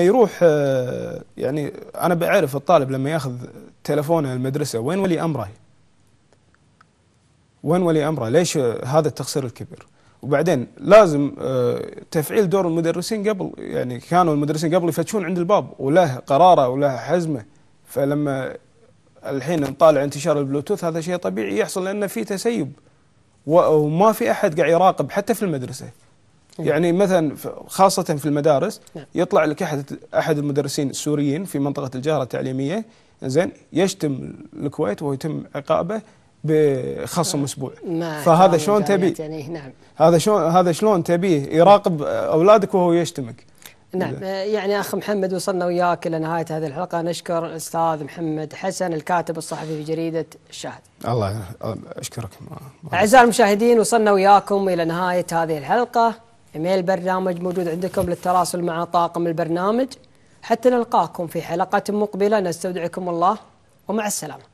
يروح آه، يعني انا بعرف الطالب لما ياخذ تلفونه المدرسه وين ولي امره وين ولي امره ليش هذا التقصير الكبير وبعدين لازم آه، تفعيل دور المدرسين قبل يعني كانوا المدرسين قبل يفتشون عند الباب وله قراره وله حزمه فلما الحين نطالع انتشار البلوتوث هذا شيء طبيعي يحصل لانه في تسيب وما في احد قاعد يراقب حتى في المدرسه نعم. يعني مثلا خاصة في المدارس نعم. يطلع لك أحد أحد المدرسين السوريين في منطقة الجهرة التعليمية زين يشتم الكويت ويتم عقابه بخصم نعم. اسبوع نعم. فهذا شلون تبي يعني نعم. هذا شلون هذا شلون تبيه يراقب اولادك وهو يشتمك نعم يعني اخ محمد وصلنا وياك الى نهايه هذه الحلقه نشكر الاستاذ محمد حسن الكاتب الصحفي في جريده الشاهد. الله اشكرك اعزائي المشاهدين وصلنا وياكم الى نهايه هذه الحلقه ايميل برنامج موجود عندكم للتواصل مع طاقم البرنامج حتى نلقاكم في حلقة مقبلة نستودعكم الله ومع السلامة